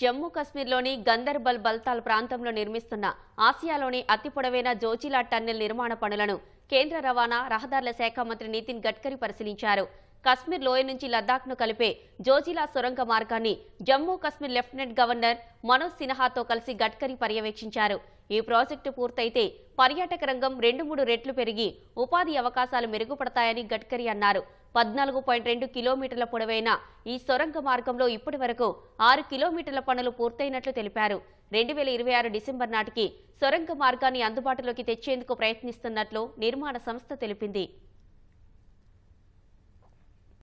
జమ్మూ కశ్మీర్లోని గందర్బల్ బల్తాల్ ప్రాంతంలో నిర్మిస్తున్న ఆసియాలోని అతి పొడవైన జోచిలా టన్నెల్ నిర్మాణ పనులను కేంద్ర రవాణా రహదారుల శాఖ మంత్రి నితిన్ గడ్కరీ పరిశీలించారు కశ్మీర్ లోయ నుంచి లద్దాఖ్ను కలిపే జోజిలా సొరంగ మార్గాన్ని జమ్మూ కశ్మీర్ లెఫ్టినెంట్ గవర్నర్ మనోజ్ సిన్హాతో కలిసి గడ్కరీ పర్యవేక్షించారు ఈ ప్రాజెక్టు పూర్తయితే పర్యాటక రంగం రెండు మూడు రెట్లు పెరిగి ఉపాధి అవకాశాలు మెరుగుపడతాయని గడ్కరీ అన్నారు పద్నాలుగు పాయింట్ రెండు కిలోమీటర్ల పొడవైన ఈ సొరంగ మార్గంలో ఇప్పటి వరకు ఆరు కిలోమీటర్ల పనులు పూర్తయినట్లు తెలిపారు రెండు వేల ఇరవై ఆరు డిసెంబర్ నాటికి సొరంగ మార్గాన్ని అందుబాటులోకి తెచ్చేందుకు ప్రయత్నిస్తున్నట్లు నిర్మాణ సంస్థ తెలిపింది